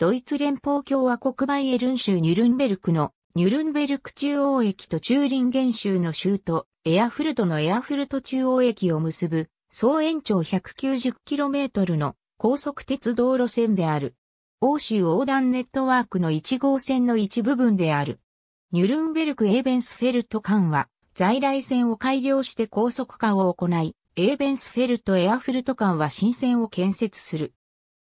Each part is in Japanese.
ドイツ連邦共和国バイエルン州ニュルンベルクのニュルンベルク中央駅とチューリンゲン州の州都エアフルトのエアフルト中央駅を結ぶ総延長 190km の高速鉄道路線である。欧州横断ネットワークの1号線の一部分である。ニュルンベルク・エーベンスフェルト間は、在来線を改良して高速化を行い、エーベンスフェルト・エアフルト間は新線を建設する。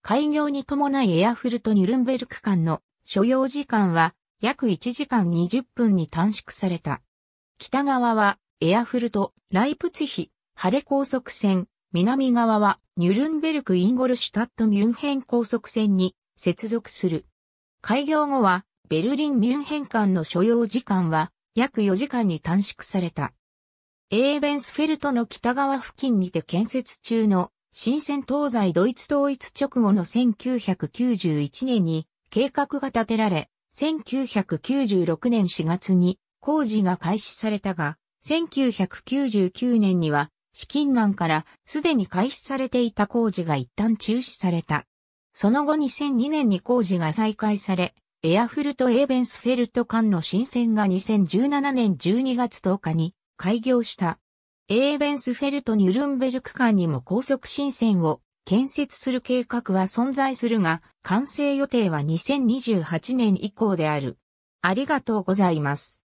開業に伴いエアフルト・ニュルンベルク間の所要時間は約1時間20分に短縮された。北側はエアフルト・ライプツヒ・ハレ高速線、南側はニュルンベルク・インゴルシュタット・ミュンヘン高速線に接続する。開業後はベルリン・ミュンヘン間の所要時間は約4時間に短縮された。エーベンスフェルトの北側付近にて建設中の新鮮東西ドイツ統一直後の1991年に計画が立てられ、1996年4月に工事が開始されたが、1999年には資金難からすでに開始されていた工事が一旦中止された。その後2002年に工事が再開され、エアフルト・エーベンスフェルト間の新線が2017年12月10日に開業した。エーベンスフェルト・ニュルンベルク間にも高速新線を建設する計画は存在するが、完成予定は2028年以降である。ありがとうございます。